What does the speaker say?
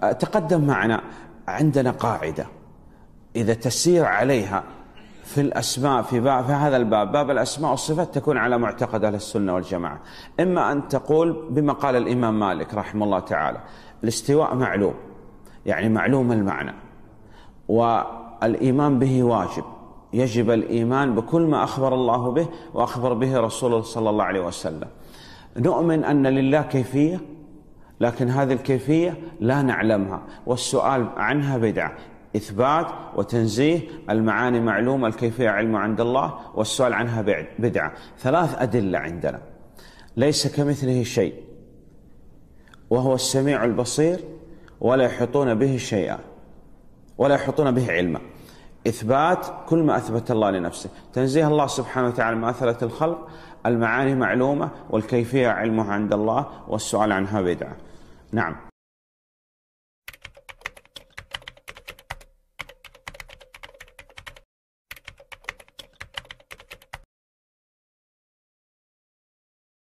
تقدم معنا عندنا قاعدة إذا تسير عليها في الأسماء في, باب في هذا الباب باب الأسماء والصفات تكون على معتقد أهل السنة والجماعة إما أن تقول بما قال الإمام مالك رحمه الله تعالى الاستواء معلوم يعني معلوم المعنى والإيمان به واجب يجب الإيمان بكل ما أخبر الله به وأخبر به رسوله صلى الله عليه وسلم نؤمن أن لله كيفية لكن هذه الكيفية لا نعلمها والسؤال عنها بدعة إثبات وتنزيه المعاني معلومة الكيفية علم عند الله والسؤال عنها بدعة ثلاث أدلة عندنا ليس كمثله شيء وهو السميع البصير ولا يحيطون به شيئا ولا يحيطون به علما إثبات كل ما أثبت الله لنفسه تنزيه الله سبحانه وتعالى ما أثبت الخلق المعاني معلومة والكيفية علمها عند الله والسؤال عنها بدعة نعم